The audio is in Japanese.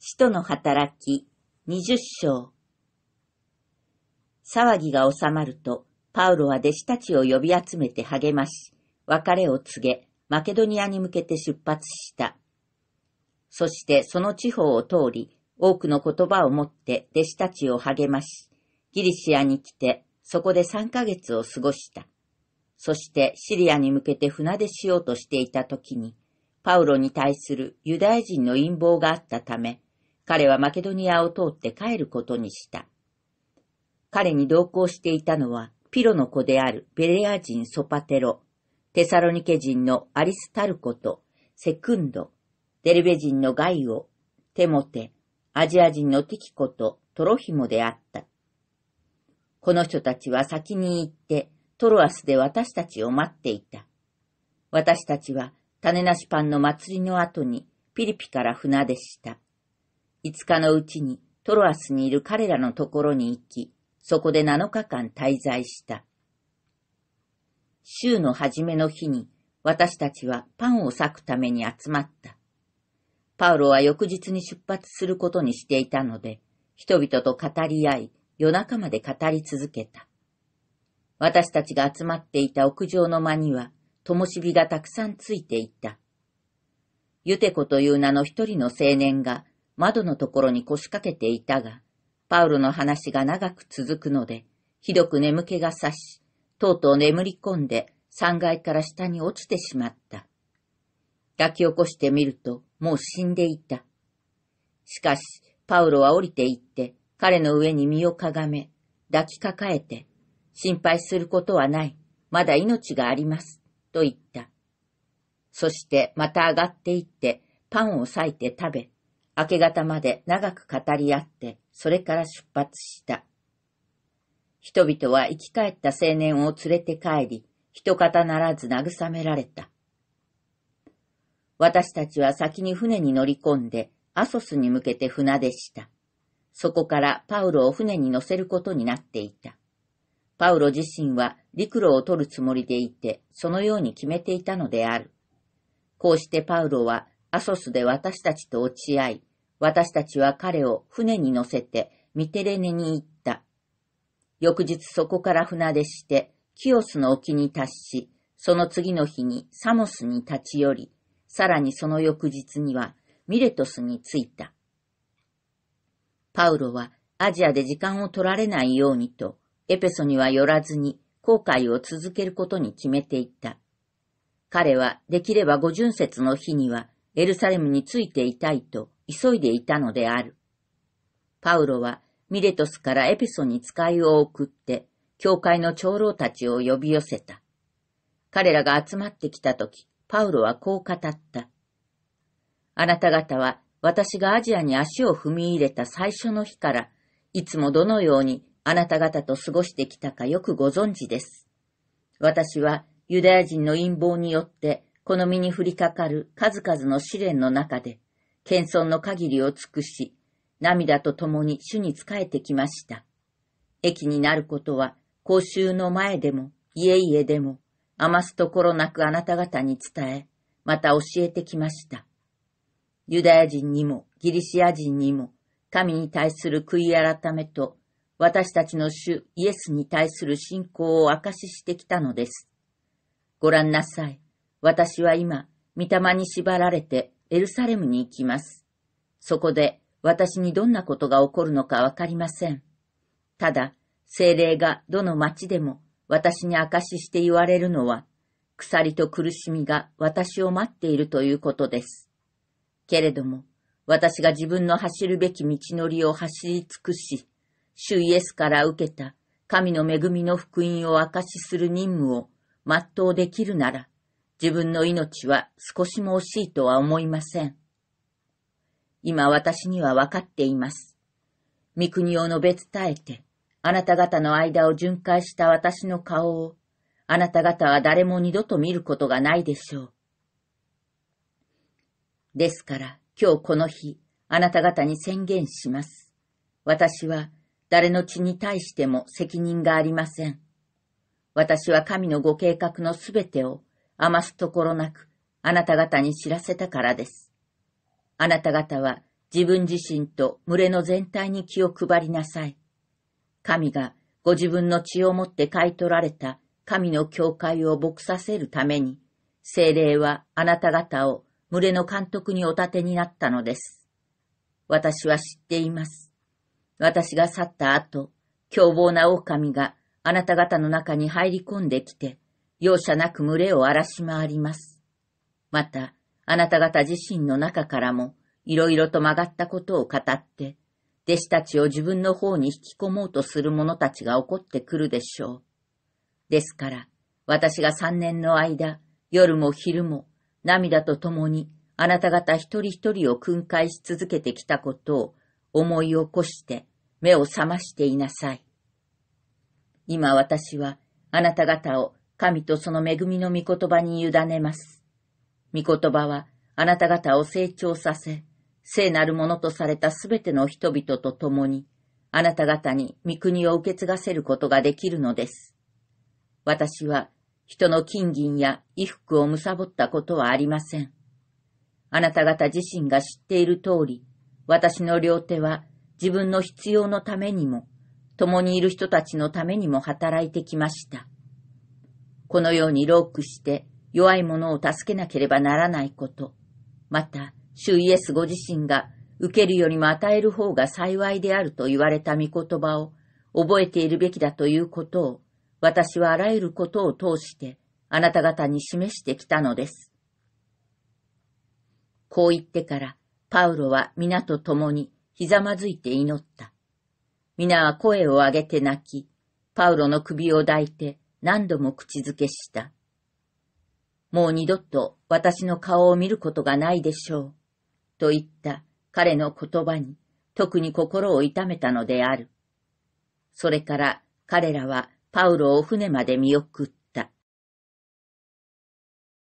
使徒の働き、二十章。騒ぎが収まると、パウロは弟子たちを呼び集めて励まし、別れを告げ、マケドニアに向けて出発した。そしてその地方を通り、多くの言葉を持って弟子たちを励まし、ギリシアに来て、そこで三ヶ月を過ごした。そしてシリアに向けて船出しようとしていた時に、パウロに対するユダヤ人の陰謀があったため、彼はマケドニアを通って帰ることにした。彼に同行していたのは、ピロの子であるベレア人ソパテロ、テサロニケ人のアリスタルコとセクンド、デルベ人のガイオ、テモテ、アジア人のティキコとトロヒモであった。この人たちは先に行ってトロアスで私たちを待っていた。私たちは種なしパンの祭りの後にピリピから船でした。5日のうちにトロアスにいる彼らのところに行き、そこで7日間滞在した。週の初めの日に私たちはパンを裂くために集まった。パウロは翌日に出発することにしていたので、人々と語り合い、夜中まで語り続けた。私たちが集まっていた屋上の間には、灯火がたくさんついていた。ユテコという名の一人の青年が窓のところに腰掛けていたが、パウロの話が長く続くので、ひどく眠気がさし、とうとう眠り込んで3階から下に落ちてしまった。抱き起こしてみると、もう死んでいた。しかし、パウロは降りて行って、彼の上に身をかがめ、抱きかかえて、心配することはない、まだ命があります、と言った。そしてまた上がって行って、パンを裂いて食べ、明け方まで長く語り合って、それから出発した。人々は生き返った青年を連れて帰り、人方ならず慰められた。私たちは先に船に乗り込んで、アソスに向けて船でした。そこからパウロを船に乗せることになっていた。パウロ自身は陸路を取るつもりでいて、そのように決めていたのである。こうしてパウロはアソスで私たちと落ち合い、私たちは彼を船に乗せてミテレネに行った。翌日そこから船出して、キオスの沖に達し、その次の日にサモスに立ち寄り、さらにその翌日にはミレトスに着いた。パウロはアジアで時間を取られないようにと、エペソには寄らずに航海を続けることに決めていた。彼はできれば五巡節の日にはエルサレムに着いていたいと、急いでいたのである。パウロはミレトスからエペソに使いを送って、教会の長老たちを呼び寄せた。彼らが集まってきた時、パウロはこう語った。あなた方は私がアジアに足を踏み入れた最初の日から、いつもどのようにあなた方と過ごしてきたかよくご存知です。私はユダヤ人の陰謀によって、この身に降りかかる数々の試練の中で、謙遜の限りを尽くし、涙と共に主に仕えてきました。駅になることは、公衆の前でも、家々でも、余すところなくあなた方に伝え、また教えてきました。ユダヤ人にも、ギリシア人にも、神に対する悔い改めと、私たちの主イエスに対する信仰を証ししてきたのです。ご覧なさい。私は今、御霊に縛られてエルサレムに行きます。そこで私にどんなことが起こるのかわかりません。ただ、精霊がどの町でも私に証しして言われるのは、鎖と苦しみが私を待っているということです。けれども、私が自分の走るべき道のりを走り尽くし、主イエスから受けた神の恵みの福音を証しする任務を全うできるなら、自分の命は少しも惜しいとは思いません。今私には分かっています。三国を述べ伝えて、あなた方の間を巡回した私の顔を、あなた方は誰も二度と見ることがないでしょう。ですから、今日この日、あなた方に宣言します。私は、誰の血に対しても責任がありません。私は神のご計画のすべてを余すところなくあなた方に知らせたからです。あなた方は自分自身と群れの全体に気を配りなさい。神がご自分の血をもって買い取られた神の教会を牧させるために、精霊はあなた方を群れの監督にお立てになったのです。私は知っています。私が去った後、凶暴な狼があなた方の中に入り込んできて、容赦なく群れを荒らし回ります。また、あなた方自身の中からも、いろいろと曲がったことを語って、弟子たちを自分の方に引き込もうとする者たちが起こってくるでしょう。ですから、私が三年の間、夜も昼も、涙と共に、あなた方一人一人を訓戒し続けてきたことを、思い起こして、目を覚ましていなさい。今私は、あなた方を神とその恵みの御言葉に委ねます。御言葉は、あなた方を成長させ、聖なるものとされたすべての人々と共に、あなた方に御国を受け継がせることができるのです。私は、人の金銀や衣服を貪ったことはありません。あなた方自身が知っている通り、私の両手は自分の必要のためにも、共にいる人たちのためにも働いてきました。このようにロークして弱い者を助けなければならないこと、また、主イエスご自身が受けるよりも与える方が幸いであると言われた御言葉を覚えているべきだということを、私はあらゆることを通してあなた方に示してきたのです。こう言ってから、パウロは皆と共にひざまずいて祈った。皆は声を上げて泣き、パウロの首を抱いて何度も口づけした。もう二度と私の顔を見ることがないでしょう。と言った彼の言葉に特に心を痛めたのである。それから彼らはパウロを船まで見送った。